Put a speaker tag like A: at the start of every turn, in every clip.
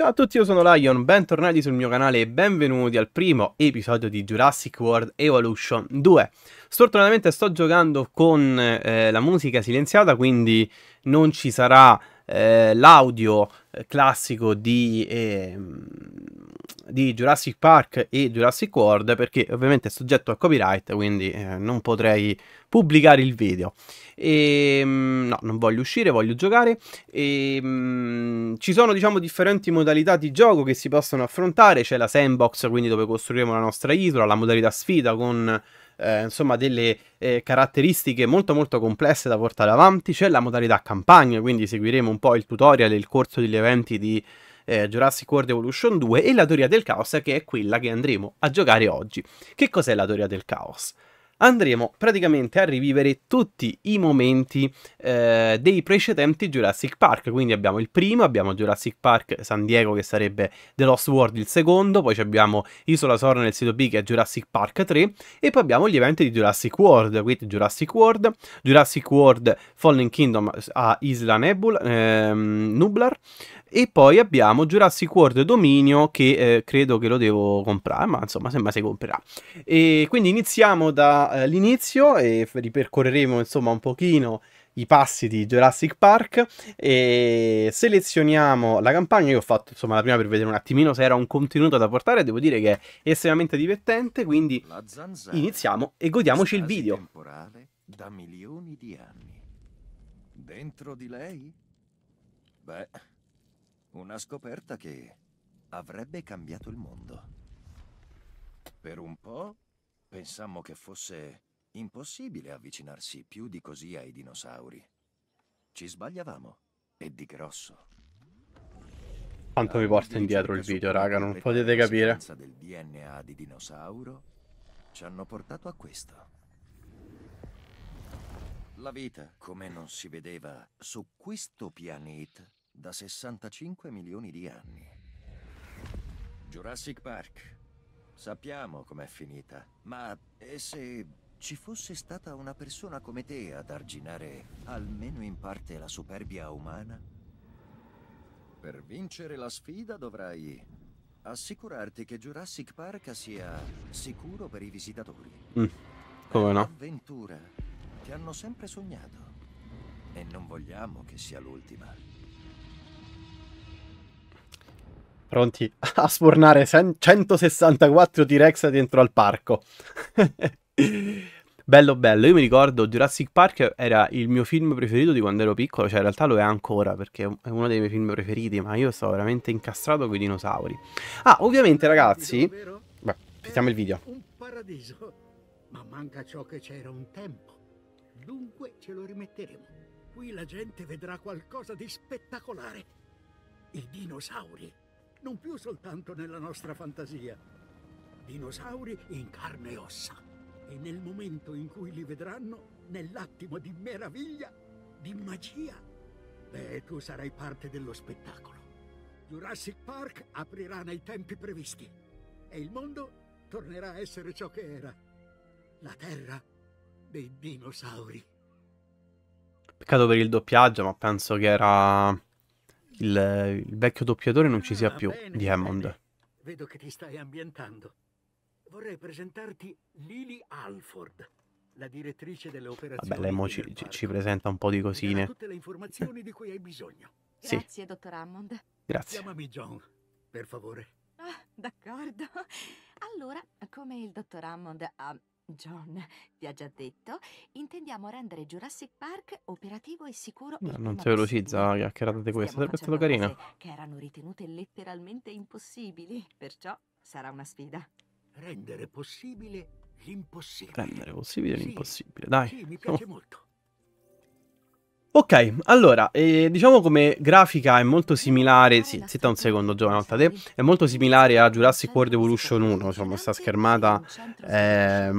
A: Ciao a tutti, io sono Lion, bentornati sul mio canale e benvenuti al primo episodio di Jurassic World Evolution 2. Sfortunatamente sto giocando con eh, la musica silenziata, quindi non ci sarà eh, l'audio eh, classico di, eh, di, Jurassic Park e Jurassic World perché ovviamente è soggetto a copyright quindi eh, non potrei pubblicare il video e, ehm, no, non voglio uscire, voglio giocare e, um, ci sono diciamo differenti modalità di gioco che si possono affrontare c'è la sandbox quindi dove costruiremo la nostra isola la modalità sfida con eh, insomma delle eh, caratteristiche molto molto complesse da portare avanti, c'è la modalità campagna, quindi seguiremo un po' il tutorial e il corso degli eventi di eh, Jurassic World Evolution 2 e la teoria del caos che è quella che andremo a giocare oggi. Che cos'è la teoria del caos? andremo praticamente a rivivere tutti i momenti eh, dei precedenti Jurassic Park. Quindi abbiamo il primo, abbiamo Jurassic Park San Diego che sarebbe The Lost World il secondo, poi abbiamo Isola Sorna nel sito B che è Jurassic Park 3 e poi abbiamo gli eventi di Jurassic World, quindi Jurassic World, Jurassic World Fallen Kingdom eh, a Isla Nebula, ehm, Nublar e poi abbiamo Jurassic World Dominio che eh, credo che lo devo comprare, ma insomma sembra si comprerà. E quindi iniziamo dall'inizio eh, e ripercorreremo insomma un pochino i passi di Jurassic Park e selezioniamo la campagna. Io ho fatto insomma la prima per vedere un attimino se era un contenuto da portare. Devo dire che è estremamente divertente. Quindi iniziamo e godiamoci il video.
B: temporale da milioni di anni. Dentro di lei? Beh. Una scoperta che avrebbe cambiato il mondo. Per un po' pensammo che fosse impossibile avvicinarsi più di così ai dinosauri. Ci sbagliavamo, e di grosso.
A: Quanto mi porta indietro il video, raga, non potete capire. La
B: del DNA di dinosauro ci hanno portato a questo. La vita, come non si vedeva su questo pianeta, da 65 milioni di anni. Jurassic Park. Sappiamo com'è finita, ma e eh, se ci fosse stata una persona come te ad arginare almeno in parte la superbia umana? Per vincere la sfida dovrai assicurarti che Jurassic Park sia sicuro per i visitatori.
A: Mm. Come no?
B: Avventura che hanno sempre sognato e non vogliamo che sia l'ultima.
A: pronti a sfornare 164 T-Rex dentro al parco. bello bello, io mi ricordo Jurassic Park era il mio film preferito di quando ero piccolo, cioè in realtà lo è ancora perché è uno dei miei film preferiti, ma io sto veramente incastrato con i dinosauri. Ah, ovviamente ragazzi... Beh, aspettiamo il video.
C: Un paradiso, ma manca ciò che c'era un tempo. Dunque ce lo rimetteremo. Qui la gente vedrà qualcosa di spettacolare. I dinosauri non più soltanto nella nostra fantasia. Dinosauri in carne e ossa. E nel momento in cui li vedranno, nell'attimo di meraviglia, di magia, beh, tu sarai parte dello spettacolo. Jurassic Park aprirà nei tempi previsti e il mondo tornerà a essere ciò che era. La terra dei dinosauri.
A: Peccato per il doppiaggio, ma penso che era il, il vecchio doppiatore non ci sia ah, più ah, di Hammond.
C: Vedo che ti stai ambientando. Vorrei presentarti Lily Alford, la direttrice delle operazioni. Vabbè, lei mo
A: ci, ci, presenta un po' di cosine.
D: Tutte le informazioni di cui hai bisogno. Sì. Grazie, dottor Hammond.
A: Grazie.
C: Chiamami John, per favore.
D: Ah, d'accordo. Allora, come il dottor Hammond ha John, ti ha già detto, intendiamo rendere Jurassic Park operativo e sicuro. No, non si velocizza la chiacchierata di questa, sarebbe stato carino. Che erano ritenute letteralmente impossibili, perciò sarà una sfida. Rendere possibile l'impossibile. Rendere possibile l'impossibile, dai. Sì, mi piace oh. molto.
A: Ok, allora, eh, diciamo come grafica è molto similare, sì, zitta un secondo Giovanotta te, è molto similare a Jurassic World Evolution 1, insomma, sta schermata eh,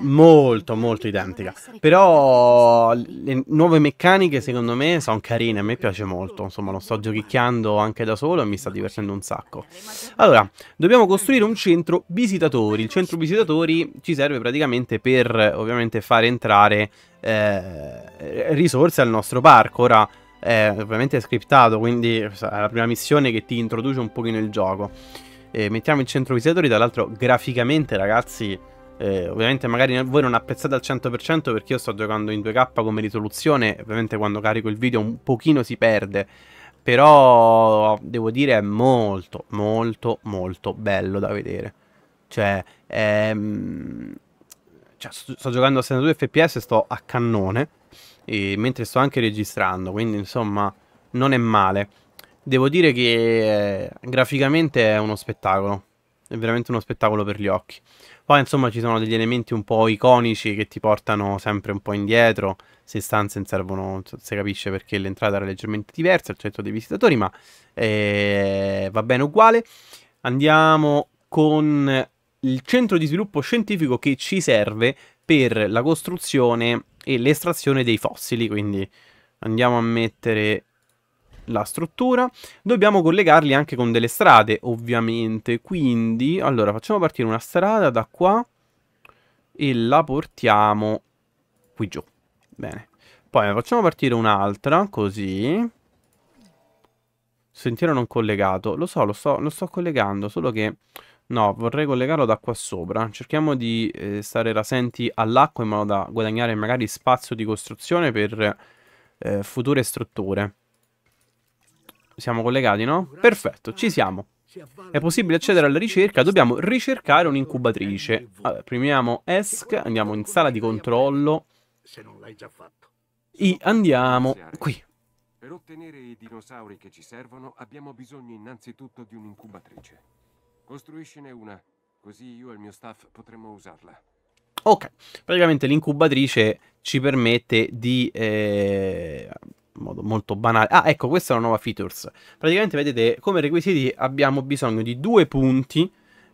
A: molto molto identica, però le nuove meccaniche secondo me sono carine, a me piace molto, insomma lo sto giochicchiando anche da solo e mi sta divertendo un sacco. Allora, dobbiamo costruire un centro visitatori, il centro visitatori ci serve praticamente per ovviamente fare entrare eh, risorse al nostro parco. Ora, eh, ovviamente è scriptato, quindi è la prima missione che ti introduce un pochino il gioco. Eh, mettiamo il centro visitatori, tra l'altro graficamente ragazzi, eh, ovviamente magari voi non apprezzate al 100% perché io sto giocando in 2K come risoluzione, ovviamente quando carico il video un pochino si perde, però devo dire è molto molto molto bello da vedere. Cioè, ehm, cioè, sto, sto, giocando a 62 fps, e sto a cannone, e, mentre sto anche registrando, quindi insomma non è male. Devo dire che eh, graficamente è uno spettacolo, è veramente uno spettacolo per gli occhi. Poi insomma ci sono degli elementi un po' iconici che ti portano sempre un po' indietro, se stanze servono, si capisce perché l'entrata era leggermente diversa, il centro dei visitatori, ma eh, va bene uguale. Andiamo con il centro di sviluppo scientifico che ci serve per la costruzione e l'estrazione dei fossili, quindi andiamo a mettere la struttura. Dobbiamo collegarli anche con delle strade, ovviamente, quindi allora facciamo partire una strada da qua e la portiamo qui giù. Bene. Poi facciamo partire un'altra, così. Sentiero non collegato. Lo so, lo sto, lo sto collegando, solo che No, vorrei collegarlo da qua sopra. Cerchiamo di eh, stare rasenti all'acqua in modo da guadagnare magari spazio di costruzione per eh, future strutture. Siamo collegati, no? Perfetto, ci ah. siamo. È possibile accedere alla ricerca, dobbiamo ricercare un'incubatrice. Allora, premiamo ESC, andiamo in sala di controllo. E andiamo qui.
E: Per ottenere i dinosauri che ci servono abbiamo bisogno innanzitutto di un'incubatrice. Costruiscene una, così io e il mio staff potremmo usarla.
A: Ok, praticamente l'incubatrice ci permette di... Eh, in modo molto banale. Ah, ecco, questa è la nuova features. Praticamente vedete, come requisiti abbiamo bisogno di due punti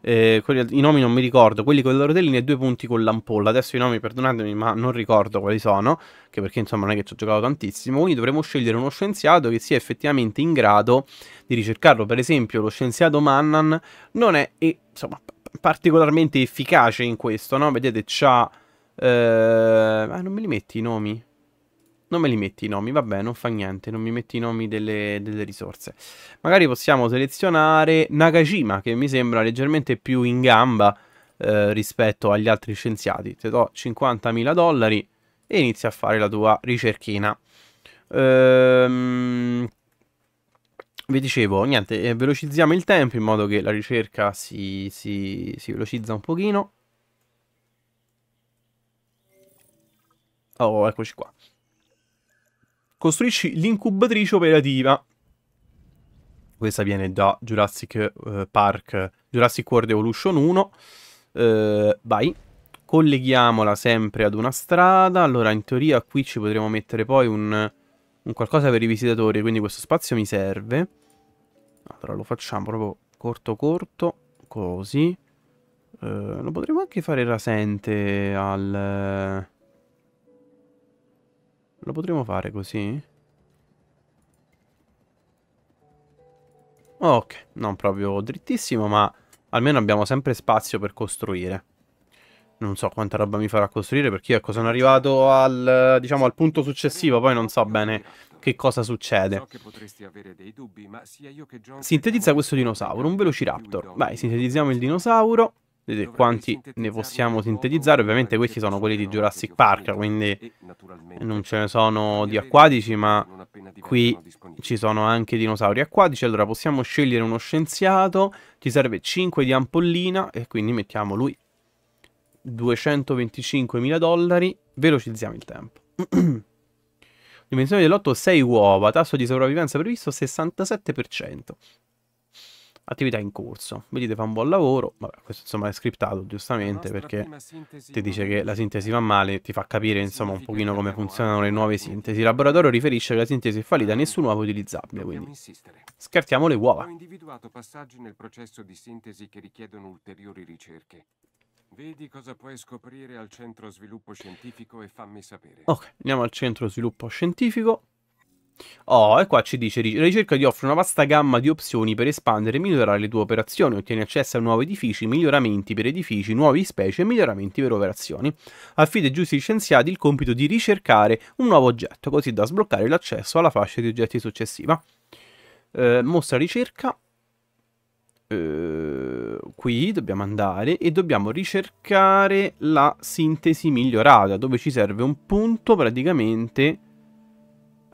A: eh, quelli, i nomi non mi ricordo, quelli con le rotellini e due punti con l'ampolla. Adesso i nomi, perdonatemi, ma non ricordo quali sono, che perché insomma non è che ci ho giocato tantissimo. Quindi dovremmo scegliere uno scienziato che sia effettivamente in grado di ricercarlo. Per esempio, lo scienziato Mannan non è e, insomma, particolarmente efficace in questo, no? Vedete, c'ha. Eh, ah, non me li metti i nomi? Non me li metti i nomi, vabbè, non fa niente, non mi metti i nomi delle, delle risorse. Magari possiamo selezionare Nakajima, che mi sembra leggermente più in gamba eh, rispetto agli altri scienziati. Ti do 50.000 dollari e inizi a fare la tua ricerchina. Ehm, vi dicevo, niente, eh, velocizziamo il tempo in modo che la ricerca si, si, si velocizza un pochino. Oh, eccoci qua. Costruisci l'incubatrice operativa. Questa viene da Jurassic eh, Park, Jurassic World Evolution 1. Uh, eh, vai. Colleghiamola sempre ad una strada. Allora, in teoria qui ci potremo mettere poi un, un qualcosa per i visitatori, quindi questo spazio mi serve. Allora lo facciamo proprio corto corto, così. Eh, lo potremmo anche fare rasente al... Lo potremmo fare così? Ok, non proprio drittissimo, ma almeno abbiamo sempre spazio per costruire. Non so quanta roba mi farà costruire perché ecco sono arrivato al, diciamo, al punto successivo, poi non so bene che cosa succede. Sintetizza questo dinosauro, un velociraptor. Vai, sintetizziamo il dinosauro vedete quanti ne possiamo sintetizzare. Ovviamente questi sono quelli di Jurassic Park, quindi non ce ne sono di acquatici, ma qui ci sono anche dinosauri acquatici. Allora possiamo scegliere uno scienziato, ci serve 5 di ampollina e quindi mettiamo lui 225.000 dollari, velocizziamo il tempo. Dimensione dell'otto 6 uova, tasso di sopravvivenza previsto 67% attività in corso. Vedete fa un buon lavoro, Vabbè, questo insomma è scriptato giustamente perché ti dice che la sintesi va male, ti fa capire insomma un pochino come funzionano le nuove sintesi. Il laboratorio riferisce che la sintesi è fallita, nessun uovo è utilizzabile, quindi scartiamo le uova. Ho
E: individuato passaggi nel processo di sintesi che richiedono ulteriori ricerche. Vedi cosa puoi scoprire al centro sviluppo scientifico e fammi sapere.
A: Ok, andiamo al centro sviluppo scientifico. Oh, e qua ci dice, la ricerca ti offre una vasta gamma di opzioni per espandere e migliorare le tue operazioni, ottieni accesso a nuovi edifici, miglioramenti per edifici, nuovi specie e miglioramenti per operazioni. Affida ai giusti scienziati il compito di ricercare un nuovo oggetto, così da sbloccare l'accesso alla fascia di oggetti successiva. Eh, mostra ricerca. Eh, qui dobbiamo andare e dobbiamo ricercare la sintesi migliorata, dove ci serve un punto praticamente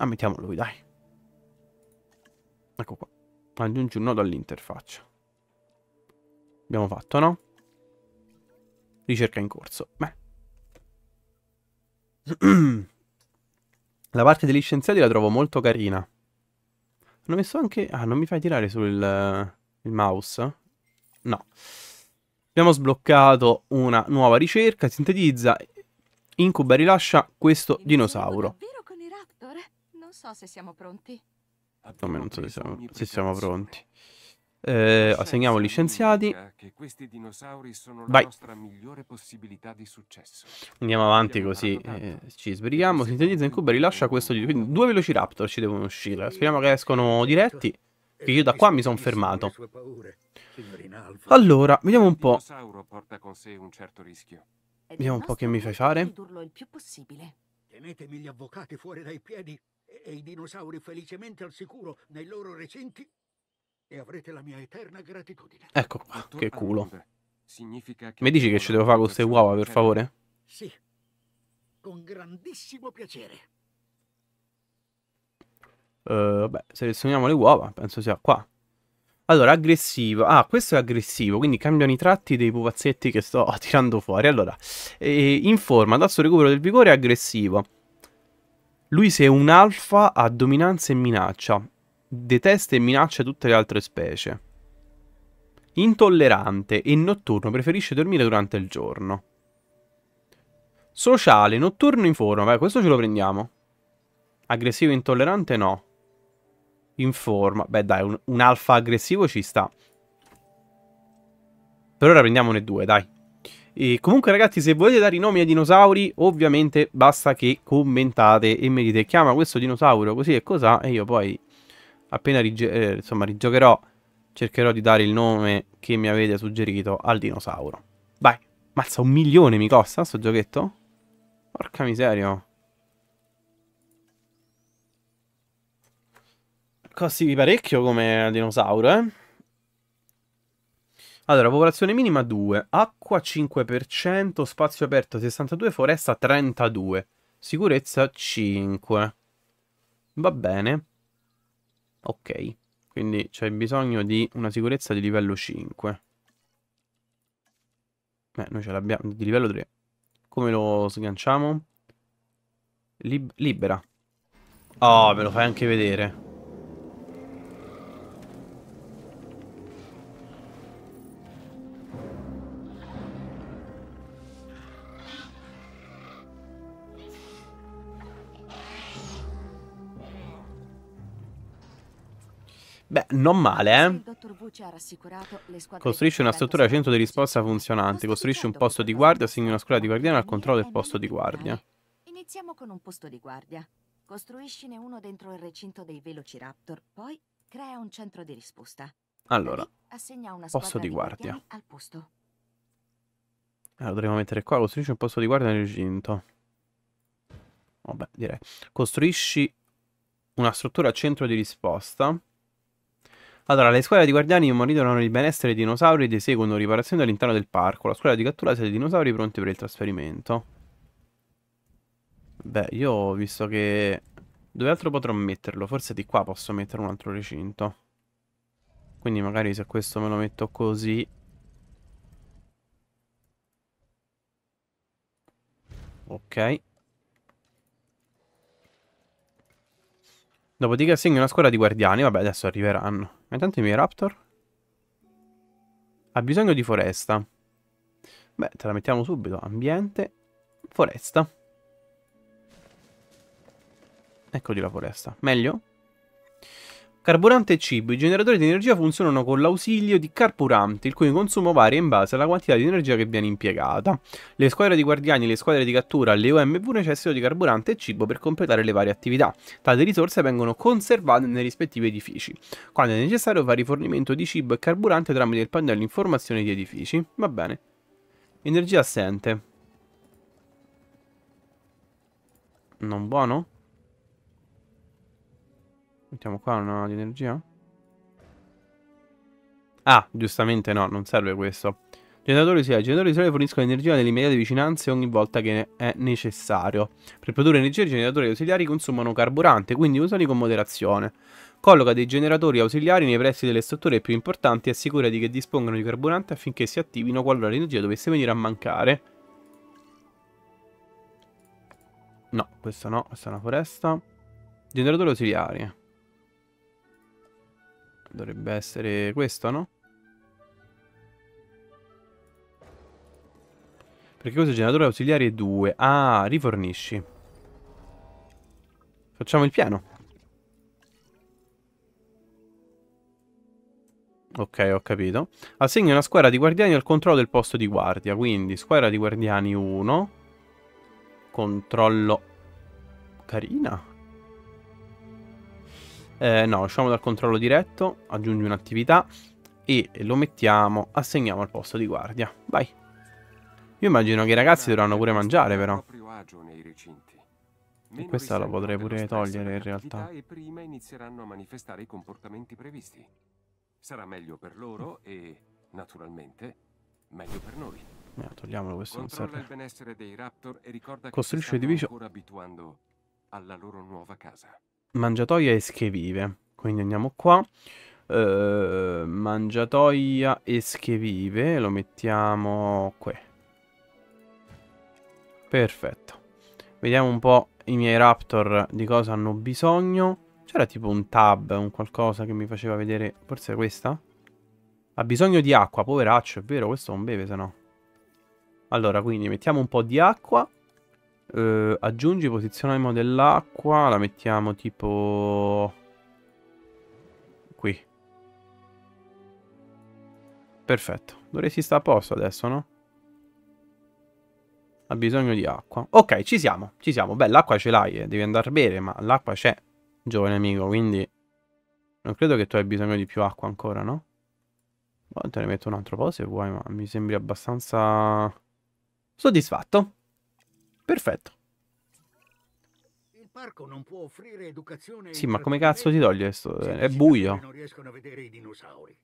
A: Ah, mettiamo lui, dai. Ecco qua. Aggiungi un nodo all'interfaccia. Abbiamo fatto, no? Ricerca in corso. Beh. la parte degli scienziati la trovo molto carina. Hanno messo anche... Ah, non mi fai tirare sul il mouse? No. Abbiamo sbloccato una nuova ricerca, sintetizza, incuba rilascia questo dinosauro.
D: Non so se siamo pronti.
A: Come non so se siamo, se siamo pronti. Eh, assegniamo licenziati. Vai. Andiamo avanti così eh, ci sbrighiamo. Sintetizza in cuba e rilascia questo. Quindi due velociraptor ci devono uscire. Speriamo che escono diretti. Che io da qua mi sono fermato.
E: Allora, vediamo un po'. Certo vediamo un po' che mi fai fare. Tenetemi gli
C: avvocati fuori dai piedi e i dinosauri felicemente al sicuro nei loro recinti e avrete la mia eterna gratitudine. Ecco qua, che culo. Significa che Mi dici
A: che ci devo fare queste uova, per favore?
C: Sì, con grandissimo piacere.
A: Uh, vabbè, selezioniamo le uova, penso sia qua. Allora, aggressivo. Ah, questo è aggressivo, quindi cambiano i tratti dei pupazzetti che sto tirando fuori. Allora, eh, in forma, recupero del vigore aggressivo. Lui se è un alfa ha dominanza e minaccia. Detesta e minaccia tutte le altre specie. Intollerante e notturno, preferisce dormire durante il giorno. Sociale, notturno in forma, beh, questo ce lo prendiamo. Aggressivo e intollerante no. In forma, beh dai, un, un alfa aggressivo ci sta. Per ora prendiamone due, dai. E comunque ragazzi se volete dare i nomi ai dinosauri ovviamente basta che commentate e mi dite chiama questo dinosauro così e cos'ha e io poi appena eh, insomma, rigiocherò cercherò di dare il nome che mi avete suggerito al dinosauro. Vai, mazza un milione mi costa sto giochetto? Porca miseria. Costi parecchio come dinosauro eh. Allora, popolazione minima 2, acqua 5%, spazio aperto 62, foresta 32, sicurezza 5. Va bene. Ok, quindi c'è bisogno di una sicurezza di livello 5. Beh, noi ce l'abbiamo, di livello 3. Come lo sganciamo? Lib libera. Oh, me lo fai anche vedere. Beh, non male, eh. Costruisce una struttura al centro di risposta funzionante, costruisce un posto di guardia, assegna una scuola di guardiano al controllo del posto di guardia.
D: Iniziamo con un posto di guardia. Costruiscine uno dentro il recinto dei Velociraptor, poi crea un centro di risposta. Allora, posto di guardia. Allora,
A: dovremmo mettere qua, costruisci un posto di guardia nel recinto. Vabbè, oh, direi. Costruisci una struttura al centro di risposta. Allora, le scuole di guardiani monitorano il benessere dei dinosauri ed eseguono riparazioni all'interno del parco. La scuola di cattura siete dinosauri pronti per il trasferimento. Beh, io ho visto che... Dove altro potrò metterlo? Forse di qua posso mettere un altro recinto. Quindi magari se questo me lo metto così... Ok. Dopodiché assegno una squadra di guardiani. Vabbè, adesso arriveranno. Ma intanto i miei raptor? Ha bisogno di foresta. Beh, te la mettiamo subito. Ambiente, foresta. Eccoli la foresta. Meglio? Carburante e cibo. I generatori di energia funzionano con l'ausilio di carburante, il cui consumo varia in base alla quantità di energia che viene impiegata. Le squadre di guardiani, le squadre di cattura, le OMV necessitano di carburante e cibo per completare le varie attività. Tali risorse vengono conservate nei rispettivi edifici. Quando è necessario fa rifornimento di cibo e carburante tramite il pannello informazione di edifici. Va bene. Energia assente. Non buono? Mettiamo qua una di energia. Ah, giustamente no, non serve questo. Generatori solari. Generatori solari forniscono energia nelle immediate vicinanze ogni volta che è necessario. Per produrre energia i generatori ausiliari consumano carburante, quindi usali con moderazione. Colloca dei generatori ausiliari nei pressi delle strutture più importanti e assicurati che dispongano di carburante affinché si attivino qualora l'energia dovesse venire a mancare. No, questa no, questa è una foresta. Generatori ausiliari. Dovrebbe essere questo, no? Perché questo generatore ausiliare 2. Ah, rifornisci. Facciamo il piano. Ok, ho capito. Assegna una squadra di guardiani al controllo del posto di guardia. Quindi, squadra di guardiani 1. Controllo... Carina, eh, no, usciamo dal controllo diretto, aggiungi un'attività e lo mettiamo, assegniamo al posto di guardia. Vai. Io immagino che i ragazzi dovranno pure mangiare però. E questa la potrei pure togliere in realtà.
E: E prima inizieranno a manifestare i comportamenti previsti. Sarà meglio per loro e, naturalmente, meglio per noi.
A: Eh, togliamolo questo non serve.
E: Costruisce abituando Alla loro nuova casa
A: mangiatoia esche vive. Quindi andiamo qua. Uh, mangiatoia esche vive. Lo mettiamo qui. Perfetto. Vediamo un po' i miei raptor di cosa hanno bisogno. C'era tipo un tab, un qualcosa che mi faceva vedere... Forse questa? Ha bisogno di acqua, poveraccio, è vero, questo non beve se no. Allora, quindi mettiamo un po' di acqua. Eh, aggiungi, posizioniamo dell'acqua, la mettiamo tipo... Qui. Perfetto. Dovresti stare a posto adesso, no? Ha bisogno di acqua. Ok, ci siamo, ci siamo. Beh, l'acqua ce l'hai, eh. devi andare a bere, ma l'acqua c'è, giovane amico, quindi... Non credo che tu hai bisogno di più acqua ancora, no? Boh, te ne metto un altro po' se vuoi, ma mi sembri abbastanza soddisfatto. Perfetto. Sì, ma come cazzo ti toglie questo? È buio.
C: Non riescono a vedere i
D: dinosauri.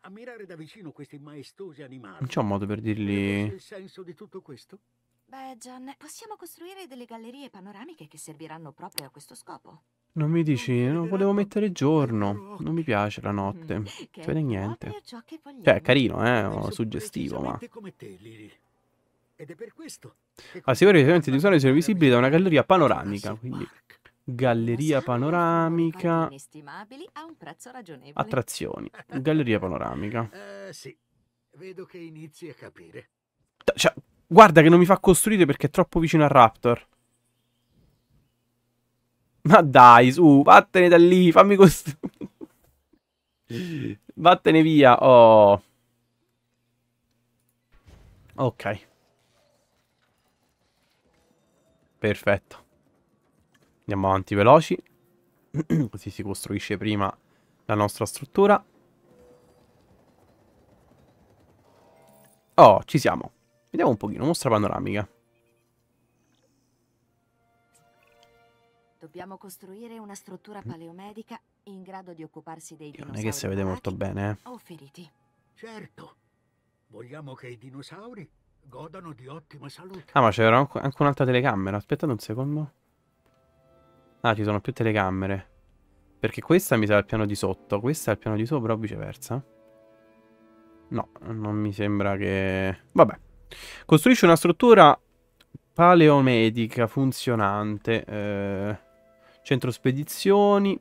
D: Ammirare da vicino questi
C: maestosi animali. Non
A: c'è un modo per dirgli il
D: senso di tutto questo? Beh, Gian, possiamo costruire delle gallerie panoramiche che serviranno proprio a questo scopo.
A: Non mi dici, non volevo mettere giorno. Non mi piace la notte. Mm, non vede niente. Cioè, è carino, eh, suggestivo, ma
D: come te, Lily. Ed è per questo.
A: A che i segmenti di sono visibili da una galleria panoramica, ah, quindi galleria panoramica
D: attrazioni,
A: galleria panoramica.
D: Eh sì. Vedo che inizi a capire.
A: Cioè, guarda che non mi fa costruire perché è troppo vicino al Raptor. Ma dai, su, vattene da lì, fammi costruire. vattene via, oh. Ok. Perfetto. Andiamo avanti veloci. Così si costruisce prima la nostra struttura. Oh, ci siamo. Vediamo un pochino, mostra panoramica.
D: Dobbiamo costruire una struttura mm. paleomedica in grado di occuparsi dei dinosauri. Non è che si
A: vede molto bene,
D: eh. Certo.
C: Vogliamo che i dinosauri godano di ottima salute. Ah,
A: ma c'era anche un'altra telecamera. Aspettate un secondo. Ah, ci sono più telecamere. Perché questa mi sa al piano di sotto, questa è al piano di sopra o viceversa. No, non mi sembra che... Vabbè. Costruisce una struttura paleomedica funzionante. Eh, centro spedizioni.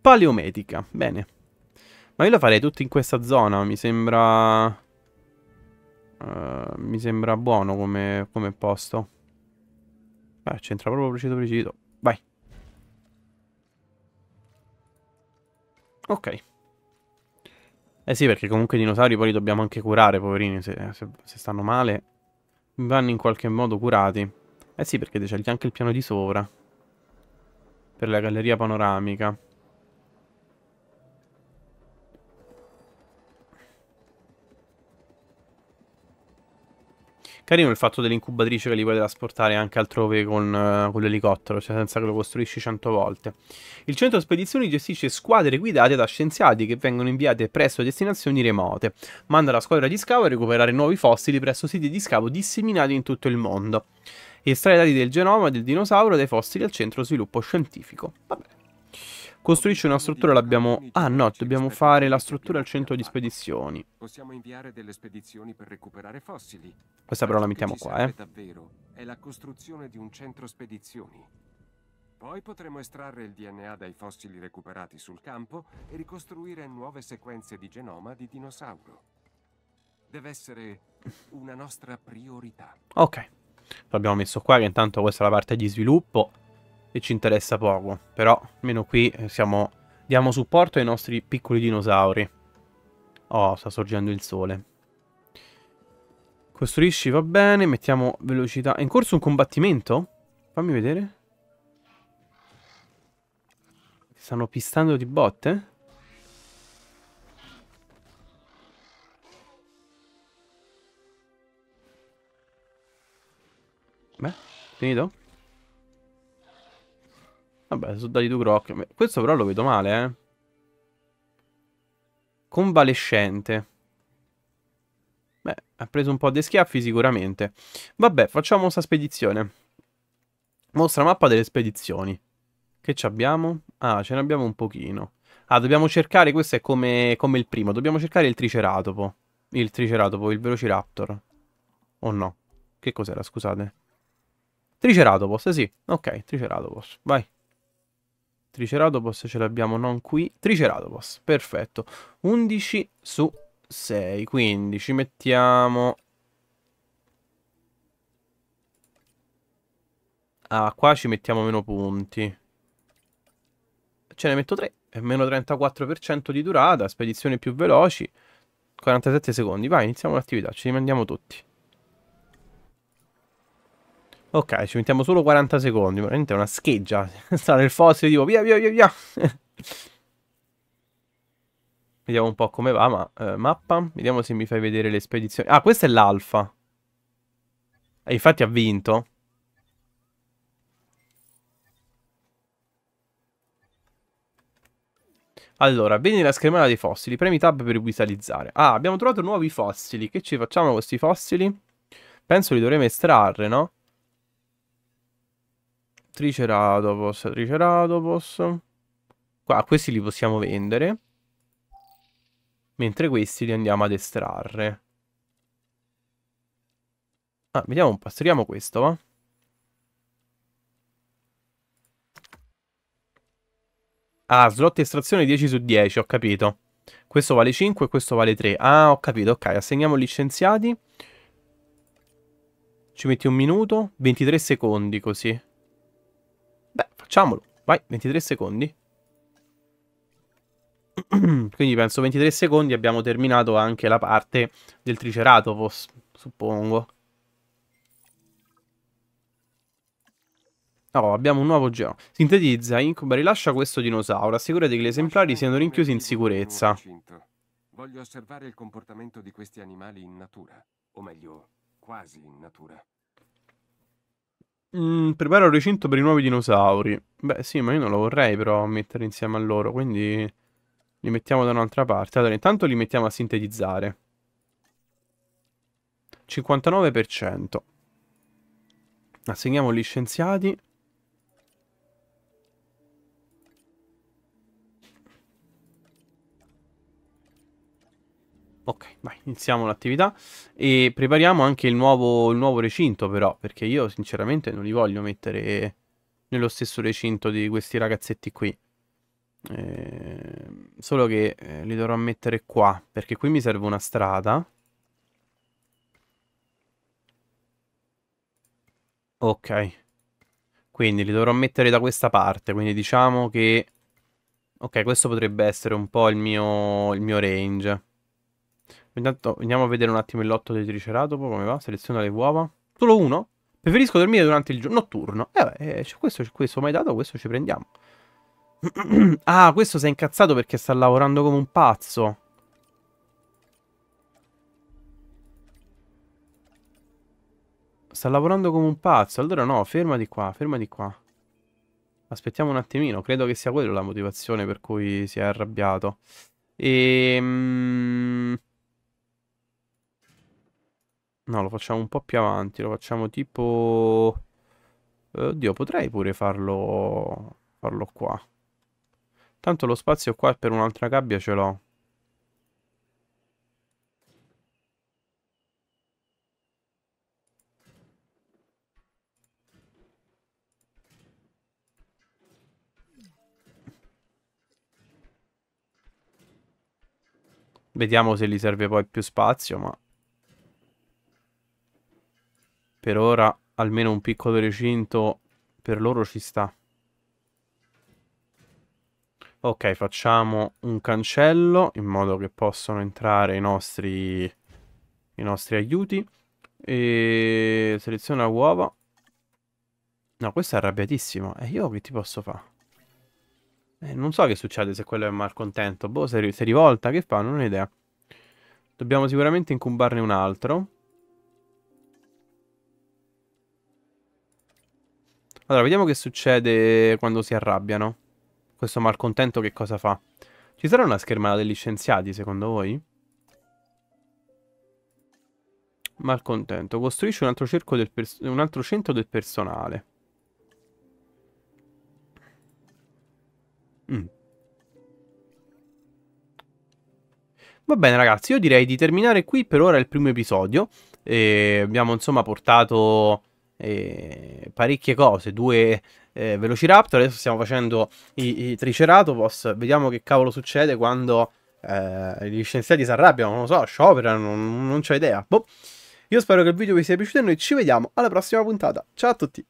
A: Paleomedica, bene. Ma io la farei tutto in questa zona, mi sembra... Eh, mi sembra buono come, come posto. Beh, c'entra proprio preciso preciso. Vai. Ok. Eh sì, perché comunque i dinosauri poi li dobbiamo anche curare, poverini, se, se, se stanno male. Vanno in qualche modo curati. Eh sì, perché c'è anche il piano di sopra. Per la galleria panoramica. Carino il fatto dell'incubatrice che li puoi trasportare anche altrove con, uh, con l'elicottero, cioè senza che lo costruisci 100 volte. Il centro spedizioni gestisce squadre guidate da scienziati che vengono inviate presso destinazioni remote. Manda la squadra di scavo a recuperare nuovi fossili presso siti di scavo disseminati in tutto il mondo. E Estrae i dati del genoma del dinosauro dai fossili al centro sviluppo scientifico. Vabbè, Costruisci una struttura, l'abbiamo... Ah no, dobbiamo fare la struttura al centro di spedizioni.
E: Possiamo inviare delle spedizioni per recuperare fossili. Questa però la mettiamo qua, eh. Davvero è la costruzione di un centro spedizioni. Poi potremo estrarre il DNA dai fossili recuperati sul campo e ricostruire nuove sequenze di genoma di dinosauro. Deve essere una nostra priorità.
A: Ok. L'abbiamo messo qua che intanto questa è la parte di sviluppo e ci interessa poco. Però almeno qui eh, siamo, diamo supporto ai nostri piccoli dinosauri. Oh, sta sorgendo il sole. Costruisci, va bene, mettiamo velocità. È in corso un combattimento? Fammi vedere. Stanno pistando di botte? Beh, finito? Vabbè, sono dati due croc. Questo però lo vedo male, eh. Convalescente. Beh, ha preso un po' di schiaffi sicuramente. Vabbè, facciamo sta spedizione. Mostra mappa delle spedizioni. Che ci abbiamo? Ah, ce ne abbiamo un pochino. Ah, dobbiamo cercare, questo è come, come il primo, dobbiamo cercare il triceratopo. Il triceratopo, il velociraptor. O oh no? Che cos'era, scusate? Triceratopos, sì. Ok, Triceratopos. Vai. Triceratopos ce l'abbiamo non qui. Triceratopos, perfetto. 11 su 6, quindi ci mettiamo... Ah, qua ci mettiamo meno punti. Ce ne metto 3, è meno 34% di durata, spedizioni più veloci, 47 secondi. Vai, iniziamo l'attività, ci rimandiamo tutti. Ok, ci mettiamo solo 40 secondi. Veramente è una scheggia. Sta nel fossile, tipo via, via, via, via. Vediamo un po' come va, ma eh, mappa. Vediamo se mi fai vedere le spedizioni. Ah, questa è l'alfa. E infatti ha vinto. Allora, vedi la schermata dei fossili. Premi tab per visualizzare. Ah, abbiamo trovato nuovi fossili. Che ci facciamo con questi fossili? Penso li dovremo estrarre, no? Triceratops, Triceratops. Qua questi li possiamo vendere. Mentre questi li andiamo ad estrarre. Ah, vediamo un po', estraiamo questo, va? Ah, slot estrazione 10 su 10, ho capito. Questo vale 5 e questo vale 3. Ah, ho capito, ok, assegniamo gli scienziati. Ci metti un minuto, 23 secondi così. Facciamolo. Vai, 23 secondi.
E: Quindi
A: penso 23 secondi abbiamo terminato anche la parte del Triceratopos, suppongo. No, oh, abbiamo un nuovo geo. Sintetizza, incuba, rilascia questo dinosauro. Assicurati che gli esemplari siano rinchiusi in sicurezza.
E: Voglio osservare il comportamento di questi animali in natura. O meglio, quasi in natura.
A: Mm, prepara un recinto per i nuovi dinosauri. Beh, sì, ma io non lo vorrei però mettere insieme a loro, quindi li mettiamo da un'altra parte. Allora, intanto li mettiamo a sintetizzare. 59%. Assegniamo gli scienziati. Ok, vai, iniziamo l'attività e prepariamo anche il nuovo, il nuovo, recinto però, perché io sinceramente non li voglio mettere nello stesso recinto di questi ragazzetti qui. Eh, solo che eh, li dovrò mettere qua, perché qui mi serve una strada. Ok, quindi li dovrò mettere da questa parte, quindi diciamo che... Ok, questo potrebbe essere un po' il mio, il mio range. Intanto andiamo a vedere un attimo il lotto dei triceratopo, come va, seleziona le uova. Solo uno? Preferisco dormire durante il giorno notturno. Eh beh, c'è questo, c'è questo, mai dato, questo ci prendiamo. ah, questo si è incazzato perché sta lavorando come un pazzo. Sta lavorando come un pazzo. Allora no, ferma di qua, ferma di qua. Aspettiamo un attimino. Credo che sia quella la motivazione per cui si è arrabbiato. Ehm... No, lo facciamo un po' più avanti, lo facciamo tipo... Eh, oddio, potrei pure farlo... farlo qua. Tanto lo spazio qua per un'altra gabbia ce l'ho. Vediamo se gli serve poi più spazio, ma... Per ora almeno un piccolo recinto per loro ci sta. Ok, facciamo un cancello in modo che possano entrare i nostri, i nostri aiuti. E seleziona uova. No, questa è arrabbiatissima. E io che ti posso fare? Eh, non so che succede se quello è malcontento. Boh, si è rivolta, che fa? Non ho idea. Dobbiamo sicuramente incumbarne un altro. Allora, vediamo che succede quando si arrabbiano. Questo malcontento che cosa fa? Ci sarà una schermata degli scienziati, secondo voi? Malcontento. Costruisce un altro, un altro centro del personale. Mm. Va bene ragazzi, io direi di terminare qui per ora il primo episodio. E abbiamo insomma portato parecchie cose, due eh, Velociraptor, adesso stiamo facendo i, i, Triceratops, vediamo che cavolo succede quando eh, gli scienziati si arrabbiano, non lo so, scioperano, non, non ho idea. Boh. Io spero che il video vi sia piaciuto e noi ci vediamo alla prossima puntata. Ciao a tutti!